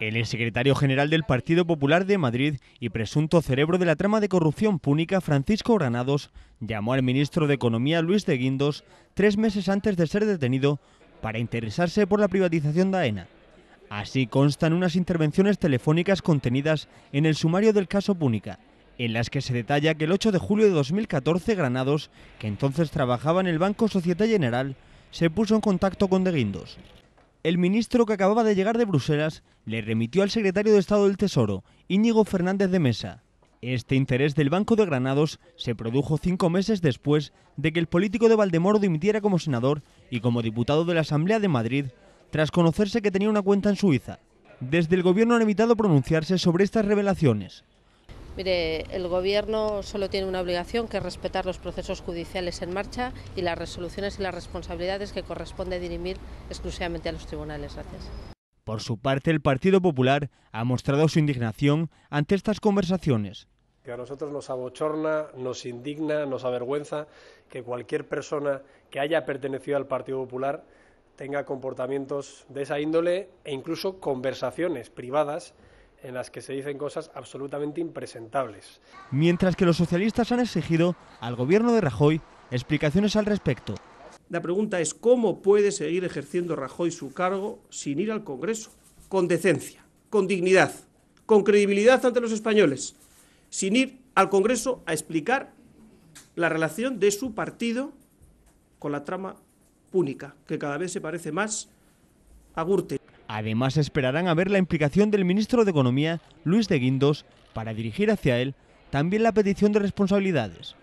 El exsecretario general del Partido Popular de Madrid y presunto cerebro de la trama de corrupción púnica, Francisco Granados, llamó al ministro de Economía, Luis de Guindos, tres meses antes de ser detenido para interesarse por la privatización de AENA. Así constan unas intervenciones telefónicas contenidas en el sumario del caso Púnica, en las que se detalla que el 8 de julio de 2014 Granados, que entonces trabajaba en el Banco Sociedad General, se puso en contacto con de Guindos. El ministro que acababa de llegar de Bruselas le remitió al secretario de Estado del Tesoro, Íñigo Fernández de Mesa. Este interés del Banco de Granados se produjo cinco meses después de que el político de Valdemoro dimitiera como senador y como diputado de la Asamblea de Madrid, tras conocerse que tenía una cuenta en Suiza. Desde el gobierno han evitado pronunciarse sobre estas revelaciones. Mire, el Gobierno solo tiene una obligación, que es respetar los procesos judiciales en marcha y las resoluciones y las responsabilidades que corresponde dirimir exclusivamente a los tribunales. Gracias. Por su parte, el Partido Popular ha mostrado su indignación ante estas conversaciones. Que a nosotros nos abochorna, nos indigna, nos avergüenza que cualquier persona que haya pertenecido al Partido Popular tenga comportamientos de esa índole e incluso conversaciones privadas en las que se dicen cosas absolutamente impresentables. Mientras que los socialistas han exigido al gobierno de Rajoy explicaciones al respecto. La pregunta es cómo puede seguir ejerciendo Rajoy su cargo sin ir al Congreso, con decencia, con dignidad, con credibilidad ante los españoles, sin ir al Congreso a explicar la relación de su partido con la trama púnica, que cada vez se parece más a Gürtel. Además, esperarán a ver la implicación del ministro de Economía, Luis de Guindos, para dirigir hacia él también la petición de responsabilidades.